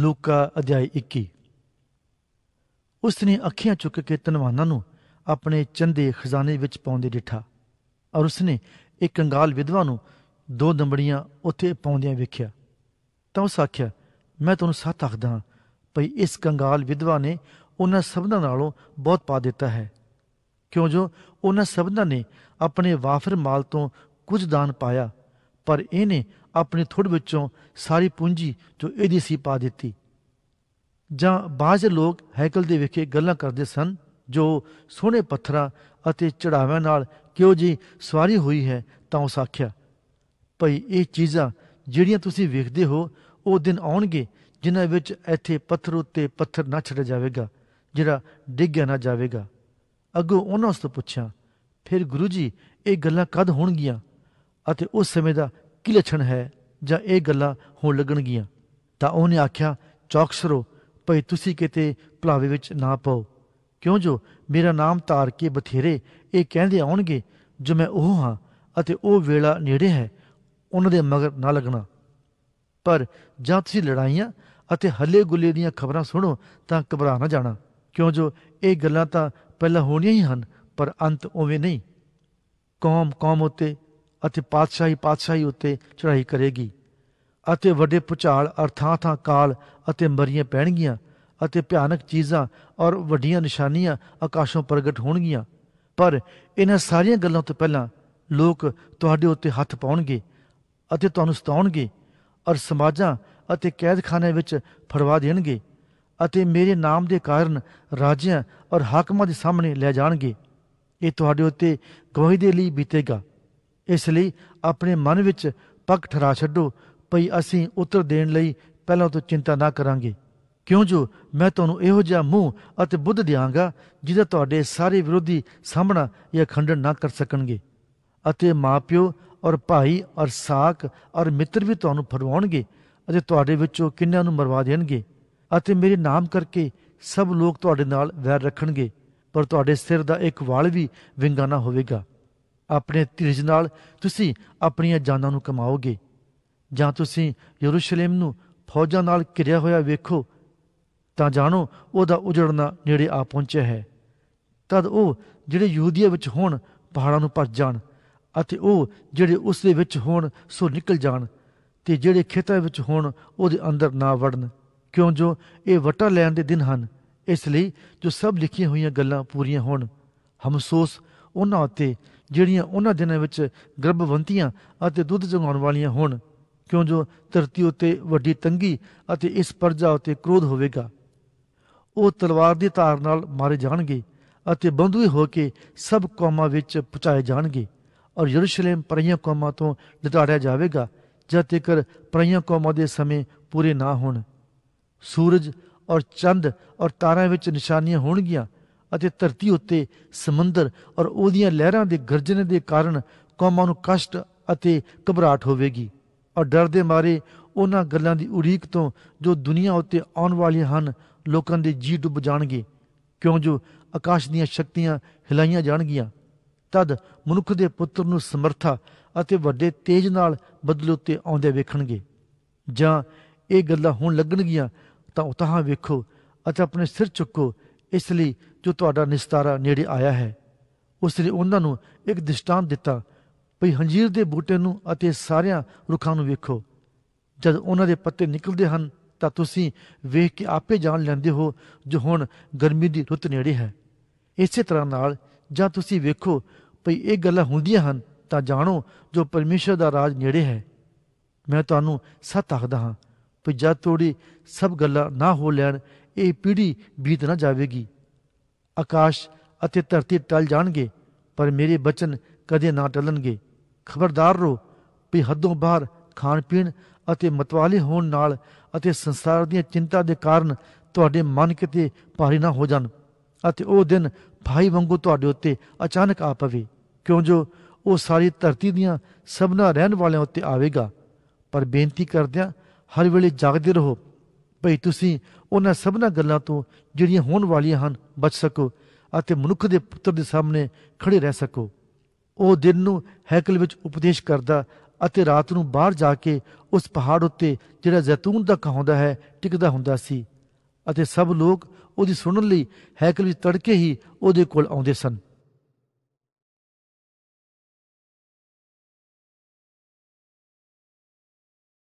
ਲੂਕਾ ਅਧਿਆਇ 21 ਉਸ ਨੇ ਅੱਖੀਆਂ ਚੁੱਕ ਕੇ ਤਨਵਾਨਾਂ ਨੂੰ ਆਪਣੇ ਚੰਦੇ ਖਜ਼ਾਨੇ ਵਿੱਚ ਪਾਉਂਦੇ ਦਿੱਠਾ ਔਰ ਉਸ ਨੇ ਇੱਕ ਕੰਗਾਲ ਵਿਧਵਾ ਨੂੰ ਦੋ ਦੰਬੜੀਆਂ ਉੱਥੇ ਪਾਉਂਦਿਆਂ ਵੇਖਿਆ ਤਾਂ ਉਸ ਆਖਿਆ ਮੈਂ ਤੁਹਾਨੂੰ ਸੱਤ ਆਖਦਾ ਭਈ ਇਸ ਕੰਗਾਲ ਵਿਧਵਾ ਨੇ ਉਹਨਾਂ ਸਬਦਾਂ ਨਾਲੋਂ ਬਹੁਤ ਪਾ ਦਿੱਤਾ ਹੈ ਕਿਉਂ ਜੋ ਉਹਨਾਂ ਸਬਦਾਂ ਨੇ ਆਪਣੇ ਵਾਫਰ ਮਾਲ ਤੋਂ ਕੁਝ ਦਾਨ ਪਾਇਆ ਪਰ ਇਹਨੇ ਆਪਣੇ ਥੁੜ ਵਿੱਚੋਂ ਸਾਰੀ ਪੂੰਜੀ ਜੋ ਇਹਦੀ ਸੀ ਪਾ ਦਿੱਤੀ ਜਾਂ ਬਾਜ ਲੋਕ ਹੈਕਲ ਦੇ ਵਿਖੇ ਗੱਲਾਂ ਕਰਦੇ ਸਨ ਜੋ ਸੋਹਣੇ ਪੱਥਰਾਂ ਅਤੇ ਚੜਾਵਿਆਂ ਨਾਲ ਕਿਉਂ ਜੀ ਸਵਾਰੀ ਹੋਈ ਹੈ ਤਾਂ ਉਸ ਆਖਿਆ ਭਈ ਇਹ ਚੀਜ਼ਾਂ ਜਿਹੜੀਆਂ ਤੁਸੀਂ ਵੇਖਦੇ ਹੋ ਉਹ ਦਿਨ ਆਉਣਗੇ ਜਿਨ੍ਹਾਂ ਵਿੱਚ ਇੱਥੇ ਪੱਥਰ ਉੱਤੇ ਪੱਥਰ ਨਾ ਛੱਡ ਜਾਵੇਗਾ ਜਿਹੜਾ ਡਿੱਗਿਆ ਨਾ ਜਾਵੇਗਾ ਅੱਗੋਂ ਉਹਨਾਂ ਉਸ ਤੋਂ ਪੁੱਛਿਆ ਫਿਰ ਗੁਰੂ ਜੀ ਇਹ ਗੱਲਾਂ ਕਦ ਹੋਣਗੀਆਂ ਅਤੇ ਉਸ ਸਮੇਂ ਦਾ ਕੀ ਲੱਛਣ ਹੈ ਜਾਂ ਇਹ ਗੱਲਾਂ ਹੋਣ ਲੱਗਣਗੀਆਂ ਤਾਂ ਉਹਨੇ ਆਖਿਆ ਚੌਕਸ ਰੋ ਭਈ ਤੁਸੀਂ ਕਿਤੇ ਭਲਾਵੇ ਵਿੱਚ ਨਾ ਪਾਓ ਕਿਉਂ ਜੋ ਮੇਰਾ ਨਾਮ ਤਾਰ ਕੇ ਬਥੇਰੇ ਇਹ ਕਹਿੰਦੇ ਆਉਣਗੇ ਜੋ ਮੈਂ ਉਹ ਹਾਂ ਅਤੇ ਉਹ ਵੇਲਾ ਨੇੜੇ ਹੈ ਉਹਨਾਂ ਦੇ ਮਗਰ ਨਾ ਲੱਗਣਾ ਪਰ ਜਾਂ ਤੁਸੀਂ ਲੜਾਈਆਂ ਅਤੇ ਹੱਲੇ ਗੁੱਲੇ ਦੀਆਂ ਖਬਰਾਂ ਸੁਣੋ ਤਾਂ ਘਬਰਾ ਨਾ ਜਾਣਾ ਕਿਉਂ ਜੋ ਇਹ ਗੱਲਾਂ ਤਾਂ ਪਹਿਲਾਂ ਹੋਣੀਆਂ ਹੀ ਹਨ ਪਰ ਅੰਤ ਉਵੇਂ ਨਹੀਂ ਕੌਮ ਕੌਮ ਉਤੇ ਅਤੇ ਪਾਤਸ਼ਾਹੀ ਪਾਤਸ਼ਾਹੀ ਉੱਤੇ ਚੜ੍ਹਾਈ ਕਰੇਗੀ ਅਤੇ ਵੱਡੇ ਪੁਚਾਲ ਅਰਥਾਂ ਥਾਂ ਕਾਲ ਅਤੇ ਮਰੀਆਂ ਪੈਣਗੀਆਂ ਅਤੇ ਭਿਆਨਕ ਚੀਜ਼ਾਂ ਔਰ ਵੱਡੀਆਂ ਨਿਸ਼ਾਨੀਆਂ ਆਕਾਸ਼ੋਂ ਪ੍ਰਗਟ ਹੋਣਗੀਆਂ ਪਰ ਇਹਨਾਂ ਸਾਰੀਆਂ ਗੱਲਾਂ ਤੋਂ ਪਹਿਲਾਂ ਲੋਕ ਤੁਹਾਡੇ ਉੱਤੇ ਹੱਥ ਪਾਉਣਗੇ ਅਤੇ ਤੁਹਾਨੂੰ ਸਤਾਉਣਗੇ ਔਰ ਸਮਾਜਾਂ ਅਤੇ ਕੈਦਖਾਨੇ ਵਿੱਚ ਫੜਵਾ ਦੇਣਗੇ ਅਤੇ ਮੇਰੇ ਨਾਮ ਦੇ ਕਾਰਨ ਰਾਜਿਆਂ ਔਰ ਹਾਕਮਾਂ ਦੇ ਸਾਹਮਣੇ ਲੈ ਜਾਣਗੇ ਇਹ ਤੁਹਾਡੇ ਉੱਤੇ ਗਵਾਹੀ ਦੇ ਲਈ ਬੀਤੇਗਾ ਇਸ ਲਈ ਆਪਣੇ ਮਨ ਵਿੱਚ ਪੱਕ ਠਰਾ ਛੱਡੋ ਭਈ ਅਸੀਂ ਉੱਤਰ ਦੇਣ ਲਈ ਪਹਿਲਾਂ ਤੋਂ ਚਿੰਤਾ ਨਾ ਕਰਾਂਗੇ ਕਿਉਂ ਜੋ ਮੈਂ ਤੁਹਾਨੂੰ ਇਹੋ ਜਿਹਾ ਮੂੰਹ ਅਤੇ ਬੁੱਧ ਦਿਆਂਗਾ ਜਿਹਦਾ ਤੁਹਾਡੇ ਸਾਰੇ ਵਿਰੋਧੀ ਸਾਹਮਣਾ ਜਾਂ ਖੰਡਨ ਨਾ ਕਰ ਸਕਣਗੇ ਅਤੇ ਮਾਪਿਓ ਔਰ ਭਾਈ ਔਰ ਸਾਕ ਔਰ ਮਿੱਤਰ ਵੀ ਤੁਹਾਨੂੰ ਫਰਵਾਉਣਗੇ ਅਤੇ ਤੁਹਾਡੇ ਵਿੱਚੋਂ ਕਿੰਨਿਆਂ ਨੂੰ ਮਰਵਾ ਦੇਣਗੇ ਅਤੇ ਮੇਰੇ ਨਾਮ ਕਰਕੇ ਸਭ ਲੋਕ ਤੁਹਾਡੇ ਨਾਲ ਵੈਰ ਰੱਖਣਗੇ ਪਰ ਤੁਹਾਡੇ ਸਿਰ ਦਾ ਇੱਕ ਵਾਲ ਵੀ ਵਿੰਗਾ ਨਾ ਹੋਵੇਗਾ ਆਪਣੇ ਧੀਰਜ ਨਾਲ ਤੁਸੀਂ ਆਪਣੀਆਂ ਜਾਨਾਂ ਨੂੰ ਕਮਾਓਗੇ ਜਾਂ ਤੁਸੀਂ ਯਰੂਸ਼ਲਮ ਨੂੰ ਫੌਜਾਂ ਨਾਲ ਘਿਰਿਆ ਹੋਇਆ ਵੇਖੋ ਤਾਂ ਜਾਣੋ ਉਹਦਾ ਉਜੜਨਾ ਨੇੜੇ ਆ ਪਹੁੰਚਿਆ ਹੈ ਤਦ ਉਹ ਜਿਹੜੇ ਯਹੂਦੀਆ ਵਿੱਚ ਹੋਣ ਪਹਾੜਾਂ ਨੂੰ ਭੱਜ ਜਾਣ ਅਤੇ ਉਹ ਜਿਹੜੇ ਉਸ ਦੇ ਵਿੱਚ ਹੋਣ ਸੋ ਨਿਕਲ ਜਾਣ ਤੇ ਜਿਹੜੇ ਖੇਤਾਂ ਵਿੱਚ ਹੋਣ ਉਹਦੇ ਅੰਦਰ ਨਾ ਵੜਨ ਕਿਉਂ ਜੋ ਇਹ ਵਟਾ ਲੈਣ ਦੇ ਦਿਨ ਹਨ ਇਸ ਲਈ ਜੋ ਸਭ ਲਿਖੀਆਂ ਹੋਈਆਂ ਗੱਲਾਂ ਪੂਰੀਆਂ ਹੋਣ ਹਮਸੋਸ ਉਹਨਾਂ ਉੱਤੇ ਜਿਹੜੀਆਂ ਉਹਨਾਂ ਦਿਨਾਂ ਵਿੱਚ ਗਰਭਵੰਤੀਆਂ ਅਤੇ ਦੁੱਧ ਚੁੰਘਾਉਣ ਵਾਲੀਆਂ ਹੋਣ ਕਿਉਂ ਜੋ ਧਰਤੀ ਉਤੇ ਵੱਡੀ ਤੰਗੀ ਅਤੇ ਇਸ ਪਰਜਾ ਉਤੇ ਕ੍ਰੋਧ ਹੋਵੇਗਾ ਉਹ ਤਲਵਾਰ ਦੀ ਧਾਰ ਨਾਲ ਮਾਰੇ ਜਾਣਗੇ ਅਤੇ ਬੰਦੂਏ ਹੋ ਕੇ ਸਭ ਕੌਮਾਂ ਵਿੱਚ ਪਹੁੰਚਾਏ ਜਾਣਗੇ ਔਰ ਯਰੂਸ਼ਲਮ ਪਰਿਆ ਕੌਮਾਂ ਤੋਂ ਲਟਾੜਿਆ ਜਾਵੇਗਾ ਜਦ ਤੱਕ ਪਰਿਆ ਕੌਮਾਂ ਦੇ ਸਮੇਂ ਪੂਰੇ ਨਾ ਹੋਣ ਸੂਰਜ ਔਰ ਚੰਦ ਔਰ ਤਾਰਿਆਂ ਵਿੱਚ ਨਿਸ਼ਾਨੀਆਂ ਹੋਣਗੀਆਂ ਅਤੇ ਧਰਤੀ ਉੱਤੇ ਸਮੁੰਦਰ ਔਰ ਉਹਦੀਆਂ ਲਹਿਰਾਂ ਦੇ ਗਰਜਣ ਦੇ ਕਾਰਨ ਕੌਮਾਂ ਨੂੰ ਕਸ਼ਟ ਅਤੇ ਘਬਰਾਹਟ ਹੋਵੇਗੀ ਔਰ ਡਰ ਦੇ ਮਾਰੇ ਉਹਨਾਂ ਗੱਲਾਂ ਦੀ ਉਡੀਕ ਤੋਂ ਜੋ ਦੁਨੀਆ ਉੱਤੇ ਆਉਣ ਵਾਲੀਆਂ ਹਨ ਲੋਕਾਂ ਦੇ ਜੀ ਡੁੱਬ ਜਾਣਗੇ ਕਿਉਂ ਜੋ ਆਕਾਸ਼ ਦੀਆਂ ਸ਼ਕਤੀਆਂ ਹਿਲਾਈਆਂ ਜਾਣਗੀਆਂ ਤਦ ਮਨੁੱਖ ਦੇ ਪੁੱਤਰ ਨੂੰ ਸਮਰਥਾ ਅਤੇ ਵੱਡੇ ਤੇਜ ਨਾਲ ਬਦਲ ਉੱਤੇ ਆਉਂਦੇ ਵੇਖਣਗੇ ਜਾਂ ਇਹ ਗੱਲਾਂ ਹੁਣ ਲੱਗਣਗੀਆਂ ਤਾਂ ਉਤਾਹਾਂ ਵੇਖੋ ਅਤੇ ਆਪਣੇ ਸਿਰ ਚੁੱਕੋ ਇਸ ਲਈ ਜੋ ਤੁਹਾਡਾ ਨਿਸਤਾਰਾ ਨੇੜੇ ਆਇਆ ਹੈ ਉਸ ਲਈ ਉਹਨਾਂ ਨੂੰ ਇੱਕ ਦਿਸ਼ਟਾਂਤ ਦਿੱਤਾ ਭਈ ਹੰਜੀਰ ਦੇ ਬੂਟੇ ਨੂੰ ਅਤੇ ਸਾਰਿਆਂ ਰੁੱਖਾਂ ਨੂੰ ਵੇਖੋ ਜਦ ਉਹਨਾਂ ਦੇ ਪੱਤੇ ਨਿਕਲਦੇ ਹਨ ਤਾਂ ਤੁਸੀਂ ਵੇਖ ਕੇ ਆਪੇ ਜਾਣ ਲੈਂਦੇ ਹੋ ਜੋ ਹੁਣ ਗਰਮੀ ਦੀ ਰੁੱਤ ਨੇੜੇ ਹੈ ਇਸੇ ਤਰ੍ਹਾਂ ਨਾਲ ਜਾਂ ਤੁਸੀਂ ਵੇਖੋ ਭਈ ਇਹ ਗੱਲਾਂ ਹੁੰਦੀਆਂ ਹਨ ਤਾਂ ਜਾਣੋ ਜੋ ਪਰਮੇਸ਼ਰ ਦਾ ਰਾਜ ਨੇੜੇ ਹੈ ਮੈਂ ਤੁਹਾਨੂੰ ਸੱਤ ਆਖਦਾ ਹਾਂ ਭਈ ਜਦ ਤੋੜੀ ਸਭ ਗੱਲਾਂ ਨਾ ਹੋ ਲੈਣ ਇਹ ਪੀੜੀ ਬੀਤ ਨਾ ਜਾਵੇਗੀ ਆਕਾਸ਼ ਅਤੇ ਧਰਤੀ ਟਲ ਜਾਣਗੇ ਪਰ ਮੇਰੇ ਬਚਨ ਕਦੇ ਨਾ ਟਲਣਗੇ ਖਬਰਦਾਰ ਰੋ ਵੀ ਹੱਦੋਂ ਬਾਹਰ ਖਾਣ ਪੀਣ ਅਤੇ ਮਤਵਾਲੇ ਹੋਣ ਨਾਲ ਅਤੇ ਸੰਸਾਰ ਦੀਆਂ ਚਿੰਤਾ ਦੇ ਕਾਰਨ ਤੁਹਾਡੇ ਮਨ ਕਿਤੇ ਭਾਰੀ ਨਾ ਹੋ ਜਾਣ ਅਤੇ ਉਹ ਦਿਨ ਭਾਈ ਵਾਂਗੂ ਤੁਹਾਡੇ ਉੱਤੇ ਅਚਾਨਕ ਆ ਪਵੇ ਕਿਉਂ ਜੋ ਉਹ ਸਾਰੀ ਧਰਤੀ ਦੀਆਂ ਸਭਨਾ ਰਹਿਣ ਵਾਲਿਆਂ ਉੱਤੇ ਆਵੇਗਾ ਪਰ ਬੇਨਤੀ ਕਰਦਿਆਂ ਹਰ ਵੇਲੇ ਜਾਗਦੇ ਰਹੋ ਭਈ ਤੁਸੀਂ ਉਹਨਾਂ ਸਭਨਾ ਗੱਲਾਂ ਤੋਂ ਜਿਹੜੀਆਂ ਹੋਣ ਵਾਲੀਆਂ ਹਨ ਬਚ ਸਕੋ ਅਤੇ ਮਨੁੱਖ ਦੇ ਪੁੱਤਰ ਦੇ ਸਾਹਮਣੇ ਖੜੇ ਰਹਿ ਸਕੋ ਉਹ ਦਿਨ ਨੂੰ ਹੈਕਲ ਵਿੱਚ ਉਪਦੇਸ਼ ਕਰਦਾ ਅਤੇ ਰਾਤ ਨੂੰ ਬਾਹਰ ਜਾ ਕੇ ਉਸ ਪਹਾੜ ਉੱਤੇ ਜਿਹੜਾ ਜ਼ੈਤੂਨ ਦਾ ਕਹਾਉਂਦਾ ਹੈ ਟਿਕਦਾ ਹੁੰਦਾ ਸੀ ਅਤੇ ਸਭ ਲੋਕ ਉਹਦੀ ਸੁਣਨ ਲਈ ਹੈਕਲ ਵਿੱਚ ਤੜਕੇ ਹੀ ਉਹਦੇ ਕੋਲ ਆਉਂਦੇ ਸਨ